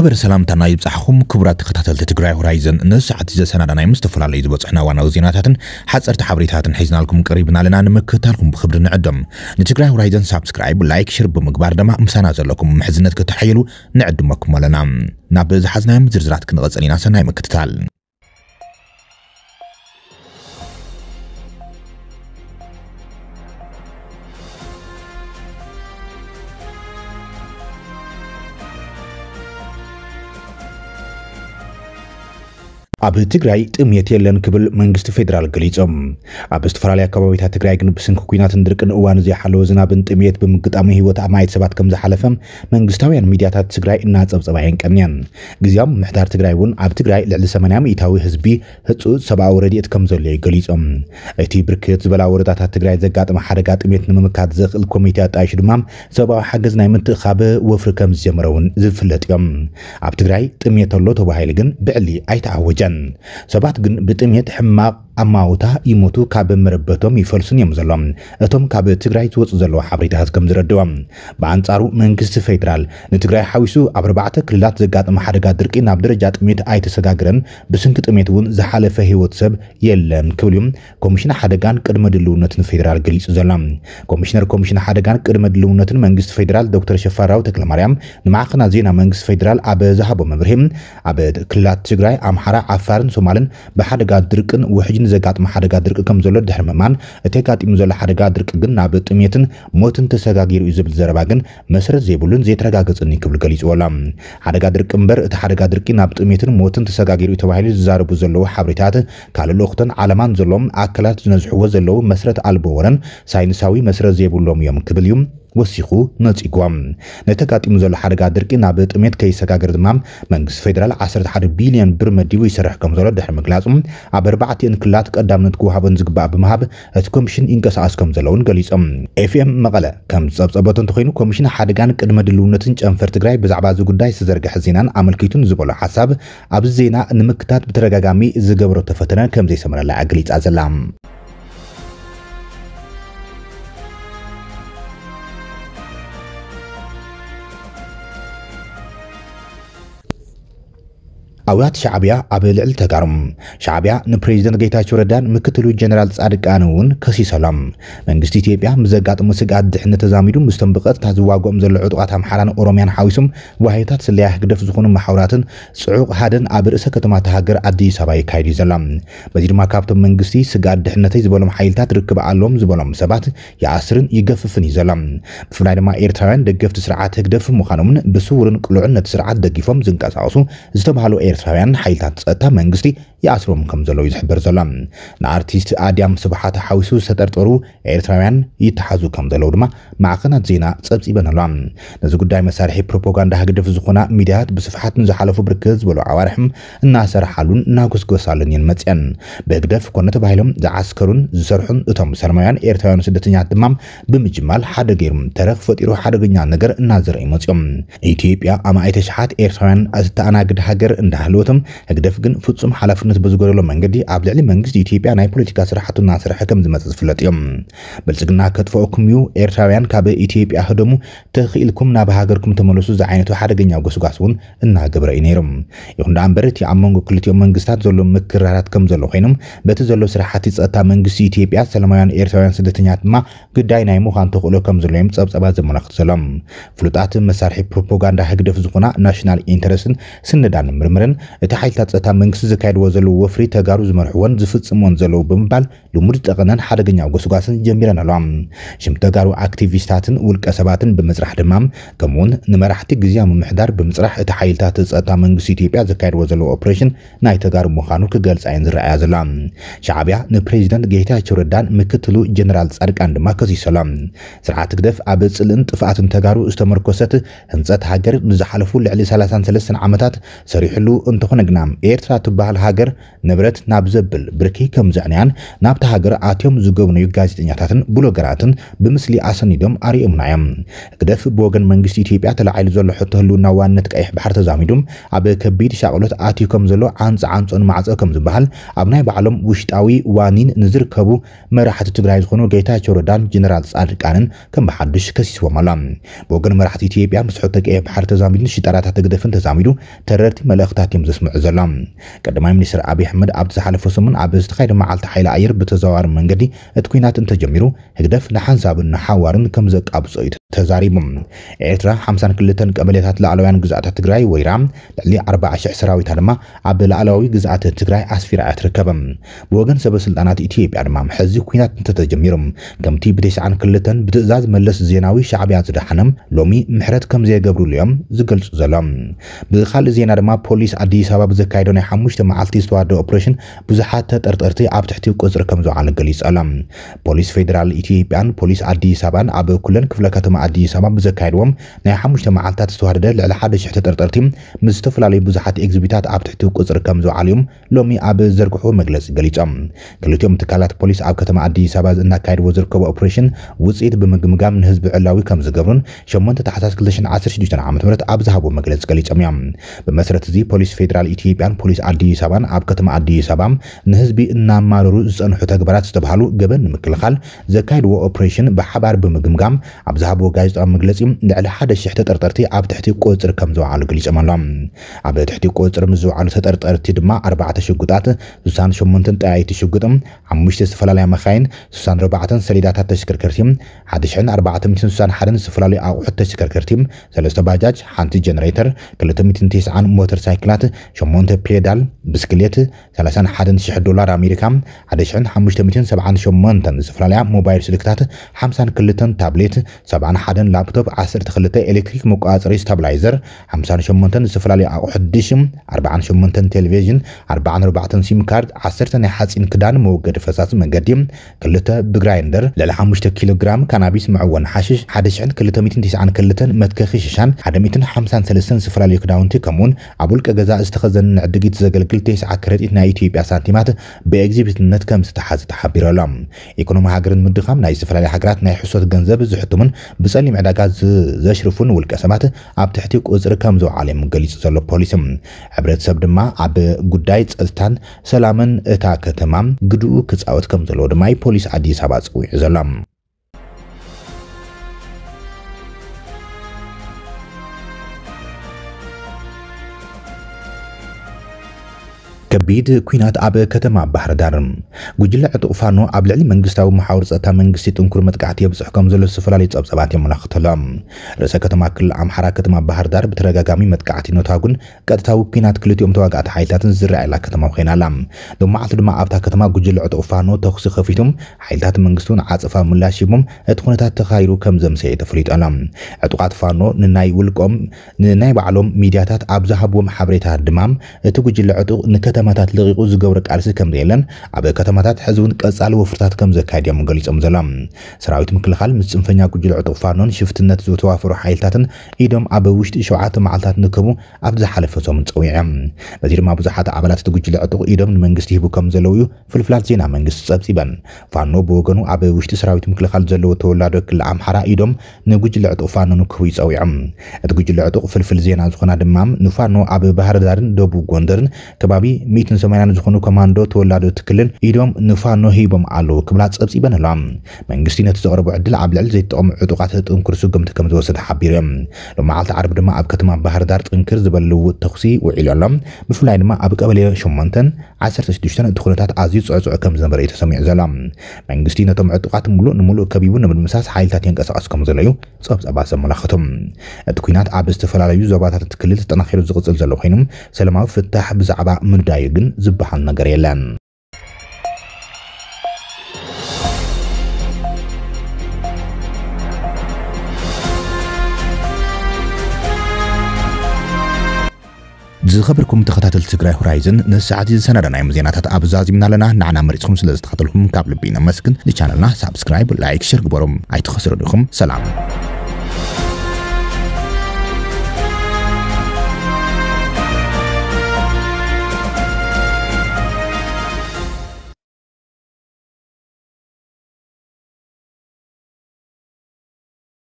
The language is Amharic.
خبر سلام تنایب صحوم کبرت ختتال تگرای هورایزن نس عتیز سنادا نیم استفرالیز بود صحنا و نوزینات هتن حدس ارت حبریت هتن حیز نالکم قریب نالن آن مکتال کم خبر نعدم نتگرای هورایزن سابسکرایب لایک شرب مجبور دم امسان از لکم محزنت کت حیلو نعدم مکمل نام نبز حزنم زرزرات کن غزلی ناسنای مکتال ኣብ ትግራይ ጥምየት የለን ክብል መንግስቲ ፌደራል ገሊፆም ኣብ ዝተፈላለዩ ኣከባቢታት ትግራይ ግን ብስንኪ ኩናትን ድርቅን እዋን ዘይሓለወ ዝናብን ጥምየት ብምግጣሚ ሂወት ኣማየት ሰባት ከም ዝሓለፈ መንግስታውያን ሚድያታት ትግራይ እናፀብፀባ የንቀንየን ግዜም ምሕዳር ትግራይ እውን ኣብ ትግራይ ልዕሊ 80 ሚእታዊ ህዝቢ ህፁፅ ሰብኣዊ ረድኤት ከም ዘለዎ ገሊፆም እቲ ብርክት ዝበላ ወረዳታት ትግራይ ዘጋጥመ ሓደጋ ጥምየት ንምምካት ዘኽእል ኮሚቴ ኣጣይሹ ድማ ሰብኣዊ ሓገዝ ናይ ምትእኻብ ወፍሪ ከም ዝጀመረ እውን ዝፍለጥ እዮም ኣብ ትግራይ ጥምየት ኣሎ ተባሂሉ ግን ብዕሊ ኣይተኣወጀን ሰባት ግን ብጥሜት ሕማቕ ኣማውታ ይሞቱ ካብ መረበቶም ይፈልሱን እዮም ዘሎም እቶም ካብ ትግራይ ዝወፁ ዘለዉ ሓበሬታታት ከም ዝረድቦም ብኣንጻሩ መንግስቲ ፌደራል ንትግራይ ሓዊሱ ኣብ ኣርባዕተ ክልላት ዘጋጥመ ሓደጋ ድርቂ ናብ ደረጃ ጥሜት ኣይተሰጋግረን ብስንኪ ጥሜት እውን ዝሓለፈ ህይወት ሰብ የለን ክብል እዩ ኮሚሽን ሓደጋን ቅድመ ድልውነትን ፌደራል ገሊጹ ዘሎ ኮሚሽነር ኮሚሽን ሓደጋን ቅድመ ድልውነትን መንግስቲ ፌደራል ዶክተር ሸፈራው ተክለማርያም ንማዕኸና ዜና መንግስቲ ፌደራል ኣብ ዝሃቦ መብርሂ ኣብ ክልላት ትግራይ ኣምሓራ ዓፋርን ሶማልን ብሓደጋ ድርቅን ውሕጅን ዘጋጥሞ ሓደጋ ድርቂ ከም ዘሎ ድሕሪ ምእማን እቲ ኣጋጢሙ ዘሎ ሓደጋ ድርቂ ግን ናብ ጥሜትን ሞትን ተሰጋጊሩ እዩ ዝብል ዘረባ ግን መሰረት ዘይብሉን ዘይተረጋገፅኒ ክብል ገሊፅዎ ሓደጋ ድርቂ እምበር እቲ ሓደጋ ድርቂ ናብ ጥሜትን ሞትን ተሰጋጊሩ እዩ ተባሂሉ ዝዛረቡ ዘለዉ ሓበሬታት ካልእ ልእኽቶን ዓለማን ዘለዎም ኣካላት ዝነዝሕዎ ዘለዉ መስረት ኣልቦ ወረን ሳይንሳዊ መስረት ዘይብሎም እዮም ክብል እዩ ወሲኹ መፂግዎም ነቲ ኣጋጢሙ ዘሎ ሓደጋ ድርቂ ናብ ጥሜት ከይሰጋገር ድማ መንግስቲ ፌደራል 11 ቢልዮን ብር መዲቡ ይሰርሕ ከም ዘሎ ድሕሪ ምግላፁ ኣብ ኣርባዕቲአን ክልላት ቀዳምነት ክወሃበን ዝግባእ ብምሃብ እቲ ኮሚሽን ይንቀሳቐስ ከም ዘለውን ገሊፆም ኤፍኤም መቐለ ከም ዝፀብፀበቶ እንተኮይኑ ኮሚሽን ሓደጋን ቅድመ ድልውነትን ጨንፈር ትግራይ ብዛዕባ እዚ ጉዳይ ዝተዘርግሐ ዜናን ኣመልኪቱን ዝበሎ ሓሳብ ኣብዚ ዜና ንምክታት ብተደጋጋሚ ዝገበሮ ተፈተነ ከም ዘይሰመረላ ኣገሊፃ ዘላ ኣውያት ሻዕብያ ኣብ ልዕሊ ተጋሩ ሻዕብያ ንፕሬዚደንት ጌታቸው ረዳን ምክትሉ ጀነራል ጻድቃን እውን ከሲሰሎም መንግስቲ ኢትዮጵያ ምዘጋጥሙ ስጋት ድሕነት ተዛሚዱ ምስቶም ብቐጥታ ዝዋግኦም ዘሎ ዕጡቓት ኣምሓራን ኦሮምያን ሓዊሱም ዋሂታት ስለያ ህግደፍ ዝኾኑ ማሕውራትን ፅዑቕ ሃደን ኣብ ርእሰ ከተማ ተሃገር ኣዲስ ኣበባ ይካየድ እዩ ዘሎ በዚ ድማ ካብቶም መንግስቲ ስጋት ድሕነተይ ዝበሎም ሓይልታት ርክብ ኣለዎም ዝበሎም ሰባት ይኣስርን ይገፍፍን እዩ ዘሎ ብፍላይ ድማ ኤርትራውያን ደገፍቲ ስርዓት ህግደፍ ምዃኖምን ብስውርን ቅልዑን ነቲ ስርዓት ደጊፎም ዝንቀሳቀሱ ዝተባሃሉ ኤርትራ ኤርትራውያን ኃይልታት ፀጥታ መንግስቲ ይኣስሮም ከም ዘለዉ እዩ ዝሕብር ዘሎ ንኣርቲስት ኣድያም ስብሓት ሓዊሱ ዝተጠርጠሩ ኤርትራውያን ይተሓዙ ከም ዘለዉ ድማ ማዕኸናት ዜና ፀብፂበን ኣለዋ ነዚ ጉዳይ መሳርሒ ፕሮፓጋንዳ ሃገደፍ ዝኾና ሚድያት ብስፍሓትን ዝሓለፉ ብርክት ዝበሉ ኣዋርሕም እናሰርሓሉን እናጎስጎሳሉን እየን መፅአን ብህግደፍ ኮነ ተባሂሎም ዝዓስከሩን ዝሰርሑን እቶም ሰለማውያን ኤርትራውያን ስደተኛት ድማ ብምጅማል ሓደ ገይሩ ተረክ ፈጢሩ ሓደገኛ ነገር እናዘርአዩ መፅኦም ኢትዮጵያ ኣማኢተ ኤርትራውያን እተኣናግድ ሃገር እንዳሃለወቶም ህግደፍ ግን ፍፁም ሓላፍ ሓላፍነት ብዝጎደሎ መንገዲ ኣብ ልዕሊ መንግስቲ ኢትዮጵያ ናይ ፖለቲካ ስራሕቱ እናሰርሐ ከም ዝመፅ ዝፍለጥ እዮም ብልፅግና ከጥፍአኩም እዩ ኤርትራውያን ካብ ኢትዮጵያ ህደሙ ተኽኢልኩም ናብ ሃገርኩም ተመለሱ ዝዓይነቱ ሓደገኛ ጎስጓስ እውን እናገብረ እዩ ነይሮም ይኹን ዳ እምበር እቲ ኣብ መንጎ ክልትኦም መንግስታት ዘሎ ምክራራት ከም ዘሎ ኮይኖም በቲ ዘሎ ስራሕቲ ፀጥታ መንግስቲ ኢትዮጵያ ሰላማውያን ኤርትራውያን ስደተኛት ድማ ግዳይ ናይ ምዃን ተኽእሎ ከም ዘሎ እዮም ፀብፀባ ዘመላክት ዘሎም ፍሉጣት መሳርሒ ፕሮፓጋንዳ ህግደፍ ዝኾና ናሽናል ኢንተረስትን ስንዳን ምርምርን እቲ ሓይልታት ፀጥታ መንግስቲ ዝካየድዎ ዘሎ ዘለዉ ወፍሪ ተጋሩ ዝመርሕዎን ዝፍፅሞን ዘለዉ ብምባል ልሙድ ጠቕነን ሓደገኛ ጎስጓስን ጀሚረን ኣለዋ ሽም ተጋሩ ኣክቲቪስታትን ውልቀ ሰባትን ብምፅራሕ ድማ ከምኡውን ንመራሕቲ ግዜ ምምሕዳር ብምፅራሕ እቲ ሓይልታት ፀጥታ መንግስቲ ኢትዮጵያ ዘካየድዎ ዘለዎ ኦፕሬሽን ናይ ተጋሩ ምዃኑ ክገልፃ እየን ዝረኣያ ዘለዋ ሻዕብያ ንፕሬዚደንት ጌታቸው ረዳን ምክትሉ ጀነራል ፃድቃን ድማ ከሲሰሎ ስርዓት ግደፍ ኣብ ፅልእን ጥፍኣትን ተጋሩ ዝተመርኮሰት ህንፀት ሃገር ንዝሓለፉ ልዕሊ 33 ዓመታት ሰሪሕሉ እንተኾነ ግና ኤርትራ ትበሃል ሃገር ሃገር ንብረት ናብ ዘብል ብርኪ ከም ዘዕንያን ናብቲ ሃገር ኣትዮም ዝገብነዩ ጋዜጠኛታትን ብሎገራትን ብምስሊ ኣሰኒዶም ኣርዮምና እዮም ግደፍ ብወገን መንግስቲ ኢትዮጵያ ተላዓሉ ዘሎ ሕቶ ህልውና ዋነት ቀይሕ ባሕር ተዛሚዱ ኣብ ከቢድ ሻቅሎት ኣትዩ ከም ዘሎ ዓንፅ ዓንፆን ማዕፀ ከም ዝበሃል ኣብ ናይ ባዕሎም ውሽጣዊ ዋኒን ንዝርከቡ መራሕቲ ትግራይ ዝኾኑ ጌታቸው ረዳን ጀነራል ፃድቃንን ከም ብሓዱሽ ከሲስዎም ኣሎ ብወገን መራሕቲ ኢትዮጵያ ምስ ሕቶ ቀይሕ ባሕር ተዛሚዱን ሽጠራታት ግደፍን ተዛሚዱ ተረርቲ መልእኽታት እዮም ዘስምዑ ዘሎ ቀዳማይ ሚኒስትር ሚኒስትር ኣብይ ኣሕመድ ኣብ ዝሓለፈ ሰሙን ኣብ ዝተኻየደ መዓልቲ ሓይሊ ኣየር ብተዘዋዋሪ መንገዲ እቲ ኩናት እንተጀሚሩ ህግደፍ ንሓንሳብን ንሓዋርን ከም ዘቃብፆ እዩ ተዛሪቡ ኤርትራ 52 ቀበሌታት ላዕለውያን ግዛኣታት ትግራይ ወይራ ልዕሊ 40,000 ሰራዊታ ድማ ኣብ ላዕለዋዊ ግዛኣት ትግራይ ኣስፊራ እያ ትርከበ ብወገን ሰበስልጣናት ኢትዮጵያ ድማ ሕዚ ኩናት እንተተጀሚሩ ከምቲ ብ92 ብትእዛዝ መለስ ዜናዊ ሻዕብያ ዝደሓነም ሎሚ ምሕረት ከም ዘየገብሩሉ እዮም ዝገልፁ ዘሎም ብካልእ ዜና ድማ ፖሊስ ኣዲስ ኣበባ ብዘካየዶ ናይ ሓሙሽተ መዓልቲ ዝተዋደ ኦፕሬሽን ብዙሓት ተጠርጠርቲ ኣብ ትሕቲ ቁፅሪ ከም ዝውዓለ ገሊጹ ኣሎ ፖሊስ ፌደራል ኢትዮጵያን ፖሊስ ኣዲስ ኣበባን ኣብ ኩለን ክፍለ ከተማ ኣዲስ ኣበባ ብዘካየድዎም ናይ ሓሙሽተ መዓልትታት ዝተዋደደ ልዕሊ ሓደ ሽሕ ተጠርጠርቲ ምስ ዝተፈላለዩ ብዙሓት ኤግዚቢታት ኣብ ትሕቲ ቁፅሪ ከም ዝውዓሉ እዮም ሎሚ ኣብ ዘርግሑ መግለፂ ገሊፆም ክልቲኦም ትካላት ፖሊስ ኣብ ከተማ ኣዲስ ኣበባ እናካየድዎ ዝርከቡ ኦፕሬሽን ውፅኢት ብምግምጋም ንህዝቢ ዕላዊ ከም ዝገብሩን 8 ታሕሳስ 216 ዓ ም ኣብ ዝሃቦ መግለፂ ገሊፆም እዮም ብመሰረት እዚ ፖሊስ ፌደራል ኢትዮጵያን ፖሊስ ኣዲስ ኣበባን ኣብ ከተማ ኣዲስ ኣበባ ንህዝቢ እናማርሩ ዝፀንሑ ተግባራት ዝተባሃሉ ገበን ንምክልኻል ዘካይድዎ ኦፕሬሽን ብሓባር ብምግምጋም ኣብ ዝሃቦ ጋዜጣዊ መግለፂ ልዕሊ ሓደ ሽሕ ተጠርጠርቲ ኣብ ትሕቲ ቁፅር ከም ዝውዕሉ ገሊፆም ኣሎም ኣብ ትሕቲ ቁፅር ምስ ተጠርጠርቲ ድማ 4 ሽጉጣት 68 ጠያይቲ ሽጉጥም ሓሙሽተ ዝተፈላለያ መካይን 64 ሰሌዳታት ተሽከርከርቲ 1461 ዝተፈላለዩ ኣቑሑት ተሽከርከርቲ 3 ባጃጅ ሓንቲ ጀነሬተር 290 ሞተር ሳይክላት 8 ፔዳል ብስክሌ ዕልየት 31,000 ዶላር ኣሜሪካ 1578 ዝተፈላለያ ሞባይል ስልክታት 52 ታብሌት 71 ላፕቶፕ 12 ኤሌክትሪክ መቆፃፀሪ ስታብላይዘር 58 ዝተፈላለዩ ኣቑሑት ድሽ 48 ቴሌቭዥን 44 ሲም ካርድ 10 ናይ ሓፂን ክዳን መወገዲ ፈሳሲ መንገዲ 2 ብግራይንደር ልዕሊ 5 ኪሎ ግራም ካናቢስ ምዕወን ሓሽሽ 1292 መትከኺ ሽሻን 153 ዝተፈላለዩ ክዳውንቲ ከምኡውን ኣብ ውልቀ ገዛ ዝተኸዘነ ንዕድጊት ዘገልግል 9 ከረጢት ናይ ኢትዮጵያ ሳንቲማት ብኤግዚቢትነት ከም ዝተሓዘ ተሓቢሩ ኣሎ ኢኮኖሚ ሃገርን ምድኻም ናይ ዝተፈላለዩ ሃገራት ናይ ሕሶት ገንዘብ ዝሕትሙን ብፀሊም ዕዳጋ ዘሽርፉን ውልቀ ሰባት ኣብ ትሕቲ ቁፅሪ ከም ዘውዓለም ገሊፁ ዘሎ ፖሊስ ሕብረተሰብ ድማ ኣብ ጉዳይ ፀጥታን ሰላምን እታ ከተማ ግድኡ ክፃወት ከም ዘለዎ ድማ ፖሊስ ኣዲስ ኣበባ ፀዊዑ ዘሎ ከቢድ ኩናት ኣብ ከተማ ባሕሪ ዳር ጉጅለ ዕጡቕ ፋኖ ኣብ ልዕሊ መንግስታዊ መሓወር ፀጥታ መንግስቲ ጥንኩር መጥቃዕቲ የብፅሕ ከም ዘሎ ዝተፈላለዩ ፀብፀባት የመላኽተሎም ርእሰ ከተማ ክልል ኣምሓራ ከተማ ባሕር ዳር ብተደጋጋሚ መጥቃዕቲ ነታጉን ቀጥታዊ ኩናት ክልቲኦም ተዋጋእቲ ሓይልታትን ዝረኣየላ ከተማ ኮይና ኣላ ዶመዓልቲ ድማ ኣብታ ከተማ ጉጅለ ዕጡቕ ፋኖ ተኽሲ ከፊቶም ሓይልታት መንግስቲ እውን ዓፅፋ ምላሽ ሂቦም እቲ ኩነታት ተኻይሩ ከም ዘምሰየ ተፈሊጡ ኣሎ ዕጡቃት ፋኖ ንናይ ውልቆም ንናይ ባዕሎም ሚድያታት ኣብ ዝሃብዎም ሓበሬታት ድማ እቲ ጉጅለ ዕጡቕ ንከተማ ከተማታት ልቂቁ ዝገብረ ቃልሲ ከም ዘየለን ኣብ ከተማታት ሕዚ እውን ቀጻሊ ወፍርታት ከም ዘካየድ እዮም ገሊፆም ዘሎም ሰራዊት ምክልኻል ምስ ፅንፈኛ ጉጅል ዕጡቕ ፋኖን ሽፍትነት ዝተዋፈሩ ሓይልታትን ኢዶም ኣብ ውሽጢ ሸውዓተ መዓልታት ንከቡ ኣብ ዝሓለፈ ሰሙን ፀዊዕ እዮም በዚ ድማ ብዙሓት ኣባላት እቲ ጉጅል ዕጡቕ ኢዶም ንመንግስቲ ሂቡ ከም ዘለው እዩ ፍልፍላት ዜና መንግስቲ ፀብፂበን ፋኖ ብወገኑ ኣብ ውሽጢ ሰራዊት ምክልኻል ዘለዎ ተወላዶ ክልል ኣምሓራ ኢዶም ንጉጅል ዕጡቕ ፋኖ ንክቡ ይፀዊዖም እቲ ጉጅል ዕጡቕ ፍልፍል ዜና ዝኾና ድማ ንፋኖ ኣብ ባህርዳርን ደቡብ ጎንደርን ከባቢ ميتن زمانان زخونو كماندو تولادو تكلن ايدوام نفانو هيبوم عالو كبلات سبسي بنالوام منغستي نتزغربو عدل عبل عالزي تقوم عدوغات تنكرسو قم تكم زوسد حبيريوم لو معال تعرب دما عب كتما بحر دار تنكر زبلو تخسي وعيلو اللام مفلاين ما عب قبلي شمانتن عسر تشدشتن ادخونتات عزيز عزو عكم زنبري تسميع زلام منغستي نتم عدوغات ملو نمولو كبيبو نمد مساس حايل تاتين قاس عسكم زلايو سبس عباس ملاختم ادكوينات عب استفلالايو زوباتات تكلل تتنخيرو زغزل زلو خينم سلماو فتح بزعبا مندايو ጉዳይ ግን ዝበሃል ነገር የለን። ዝኸበርኩም ተኸታተልቲ ትግራይ ሆራይዝን ንሰዓት ዝሰነደናዮም ዜናታት ኣብዛዚምና ኣለና ንዓና መሪፅኩም ስለ ዝተኸተልኩም ካብ ልቢ ነመስግን ንቻነልና ሳብስክራይብ ላይክ ሸር ግበሮም ኣይትኸስርን ኢኹም ሰላም